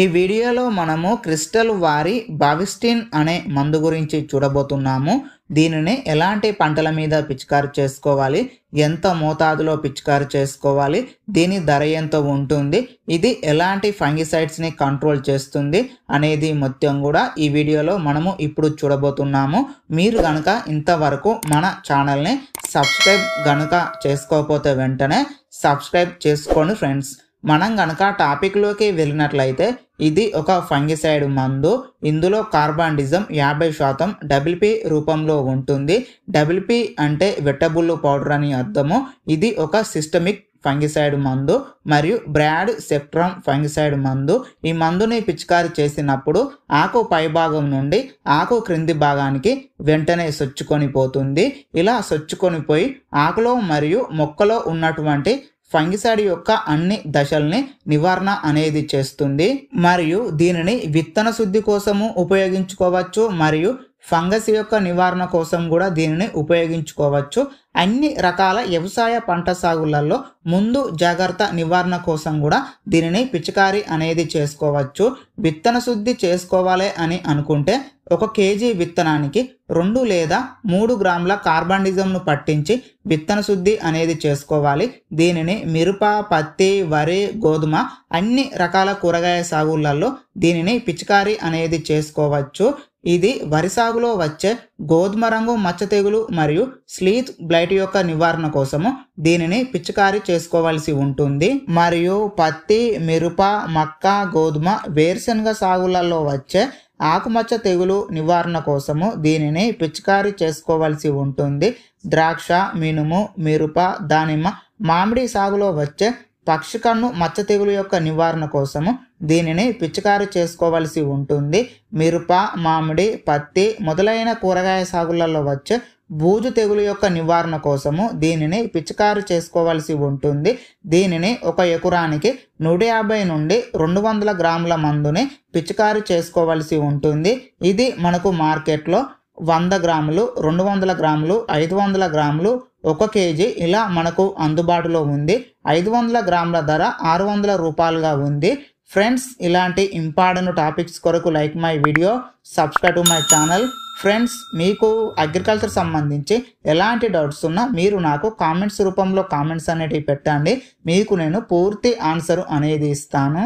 ఈ వీడియోలో మనము క్రిస్టల్ వారి బావిస్టిన్ అనే మందు గురించి చూడబోతున్నాము దీనిని ఎలాంటి పంటల మీద పిచికారు చేసుకోవాలి ఎంత మోతాదులో పిచికారు చేసుకోవాలి దీని ధర ఎంత ఉంటుంది ఇది ఎలాంటి ఫంగిసైడ్స్ని కంట్రోల్ చేస్తుంది అనేది మొత్తం కూడా ఈ వీడియోలో మనము ఇప్పుడు చూడబోతున్నాము మీరు కనుక ఇంతవరకు మన ఛానల్ని సబ్స్క్రైబ్ కనుక చేసుకోకపోతే వెంటనే సబ్స్క్రైబ్ చేసుకోండి ఫ్రెండ్స్ మనం గనక టాపిక్లోకి వెళ్ళినట్లయితే ఇది ఒక ఫంగిసైడ్ మందు ఇందులో కార్బాండిజం యాభై శాతం డబుల్ రూపంలో ఉంటుంది డబుల్ అంటే వెట్టబుల్లు పౌడర్ అని అర్థము ఇది ఒక సిస్టమిక్ ఫంగిసైడ్ మందు మరియు బ్రాడ్ సెప్ట్రమ్ ఫంగిసైడ్ మందు ఈ మందుని పిచికారి చేసినప్పుడు ఆకు పైభాగం నుండి ఆకు క్రింది భాగానికి వెంటనే సొచ్చుకొని పోతుంది ఇలా సొచ్చుకొని పోయి ఆకులో మరియు మొక్కలో ఉన్నటువంటి ఫంగిసైడ్ యొక్క అన్ని దశల్ని నివారణ అనేది చేస్తుంది మరియు దీనిని విత్తన శుద్ధి కోసము ఉపయోగించుకోవచ్చు మరియు ఫంగస్ యొక్క నివారణ కోసం కూడా దీనిని ఉపయోగించుకోవచ్చు అన్ని రకాల వ్యవసాయ పంట సాగులలో ముందు జాగ్రత్త నివారణ కోసం కూడా దీనిని పిచికారి అనేది చేసుకోవచ్చు విత్తన శుద్ధి చేసుకోవాలి అని అనుకుంటే ఒక కేజీ విత్తనానికి రెండు లేదా మూడు గ్రాముల కార్బండిజంను పట్టించి విత్తన శుద్ధి అనేది చేసుకోవాలి దీనిని మిరప పత్తి వరి గోధుమ అన్ని రకాల కూరగాయ సాగులలో దీనిని పిచికారీ అనేది చేసుకోవచ్చు ఇది వరి సాగులో వచ్చే గోధుమ రంగు మచ్చ తెగులు మరియు స్లీత్ బ్లైట్ యొక్క నివారణ కోసము దీనిని పిచికారీ చేసుకోవాల్సి ఉంటుంది మరియు పత్తి మిరప మక్క గోధుమ వేరుశనగ సాగులలో వచ్చే ఆకుమచ్చ తెగులు నివారణ కోసము దీనిని పిచికారి చేసుకోవాల్సి ఉంటుంది ద్రాక్ష మినుము మిరప దానిమ్మ మామిడి సాగులో వచ్చే పక్షికన్ను మచ్చ తెగులు యొక్క నివారణ కోసము దీనిని పిచికారి చేసుకోవాల్సి ఉంటుంది మిరప మామిడి పత్తి మొదలైన కూరగాయ సాగులలో వచ్చే బూజు తెగులు యొక్క నివారణ కోసము దీనిని పిచికారు చేసుకోవాల్సి ఉంటుంది దీనిని ఒక ఎకరానికి నూట యాభై నుండి రెండు వందల గ్రాముల మందుని పిచికారు చేసుకోవాల్సి ఉంటుంది ఇది మనకు మార్కెట్లో వంద గ్రాములు రెండు వందల గ్రాములు ఐదు వందల గ్రాములు ఒక కేజీ ఇలా మనకు అందుబాటులో ఉంది ఐదు వందల గ్రాముల ధర ఆరు వందల రూపాయలుగా ఉంది ఫ్రెండ్స్ ఇలాంటి ఇంపార్టెంట్ టాపిక్స్ కొరకు like my video subscribe to my channel friends మీకు అగ్రికల్చర్ సంబంధించి ఎలాంటి డౌట్స్ ఉన్నా మీరు నాకు కామెంట్స్ రూపంలో కామెంట్స్ అనేటివి పెట్టండి మీకు నేను పూర్తి ఆన్సర్ అనేది ఇస్తాను